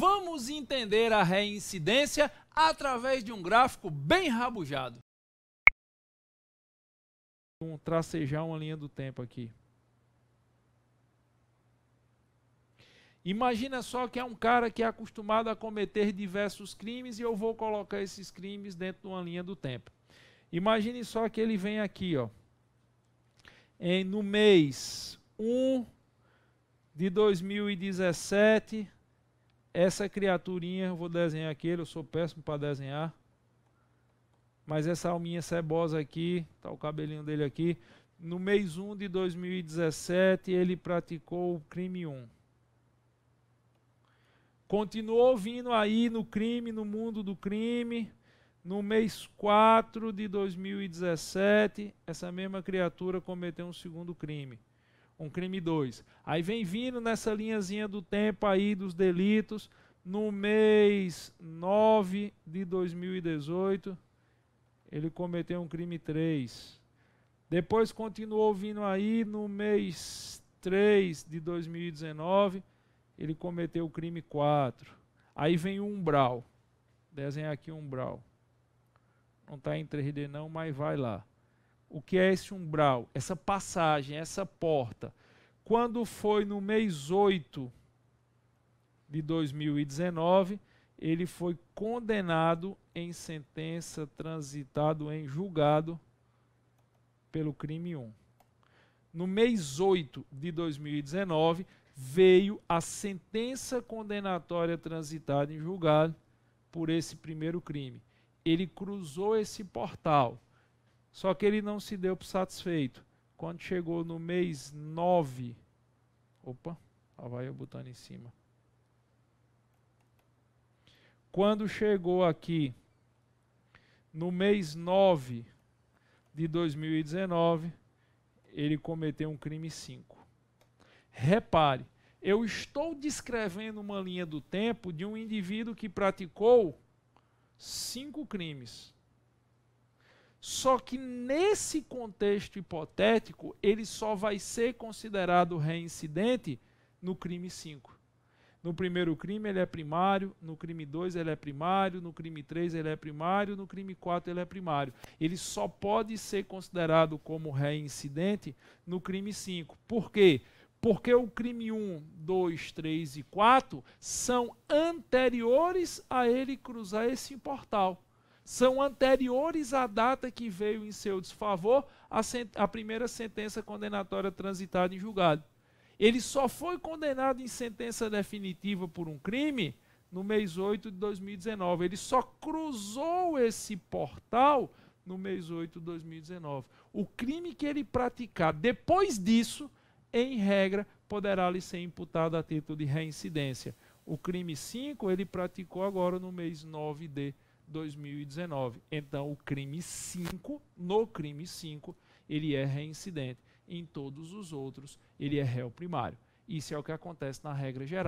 Vamos entender a reincidência através de um gráfico bem rabujado. Vamos tracejar uma linha do tempo aqui. Imagina só que é um cara que é acostumado a cometer diversos crimes e eu vou colocar esses crimes dentro de uma linha do tempo. Imagine só que ele vem aqui, ó, em, no mês 1 de 2017 essa criaturinha, eu vou desenhar aquele, eu sou péssimo para desenhar. Mas essa alminha cebosa aqui, tá o cabelinho dele aqui. No mês 1 de 2017, ele praticou o crime 1. Continuou vindo aí no crime, no mundo do crime. No mês 4 de 2017, essa mesma criatura cometeu um segundo crime um crime 2. Aí vem vindo nessa linhazinha do tempo aí dos delitos, no mês 9 de 2018, ele cometeu um crime 3. Depois continuou vindo aí no mês 3 de 2019, ele cometeu o crime 4. Aí vem o umbral. Desenha aqui o umbral. Não está em 3D não, mas vai lá o que é esse umbral, essa passagem, essa porta. Quando foi no mês 8 de 2019, ele foi condenado em sentença, transitado em julgado pelo crime 1. No mês 8 de 2019, veio a sentença condenatória transitada em julgado por esse primeiro crime. Ele cruzou esse portal só que ele não se deu por satisfeito. Quando chegou no mês 9, opa, lá vai eu botando em cima. Quando chegou aqui no mês 9 de 2019, ele cometeu um crime 5. Repare, eu estou descrevendo uma linha do tempo de um indivíduo que praticou cinco crimes. Só que nesse contexto hipotético, ele só vai ser considerado reincidente no crime 5. No primeiro crime ele é primário, no crime 2 ele é primário, no crime 3 ele é primário, no crime 4 ele é primário. Ele só pode ser considerado como reincidente no crime 5. Por quê? Porque o crime 1, 2, 3 e 4 são anteriores a ele cruzar esse portal são anteriores à data que veio em seu desfavor a, a primeira sentença condenatória transitada em julgado. Ele só foi condenado em sentença definitiva por um crime no mês 8 de 2019. Ele só cruzou esse portal no mês 8 de 2019. O crime que ele praticar depois disso, em regra, poderá lhe ser imputado a título de reincidência. O crime 5 ele praticou agora no mês 9 de 2019. 2019. Então, o crime 5, no crime 5, ele é reincidente. Em todos os outros, ele é réu primário. Isso é o que acontece na regra geral.